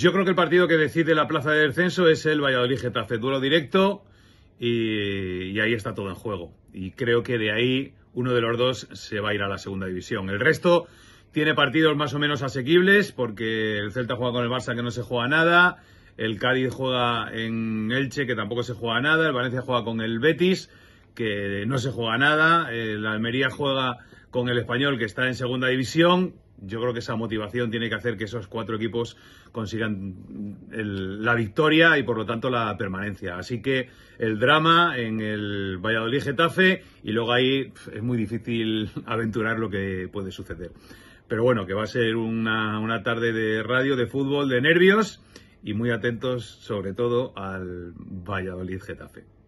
Yo creo que el partido que decide la plaza de descenso es el Valladolid Getafe, duelo directo y, y ahí está todo en juego. Y creo que de ahí uno de los dos se va a ir a la segunda división. El resto tiene partidos más o menos asequibles porque el Celta juega con el Barça que no se juega nada, el Cádiz juega en Elche que tampoco se juega nada, el Valencia juega con el Betis que no se juega nada. El Almería juega con el español que está en segunda división. Yo creo que esa motivación tiene que hacer que esos cuatro equipos consigan la victoria y por lo tanto la permanencia. Así que el drama en el Valladolid Getafe y luego ahí es muy difícil aventurar lo que puede suceder. Pero bueno, que va a ser una, una tarde de radio, de fútbol, de nervios y muy atentos sobre todo al Valladolid Getafe.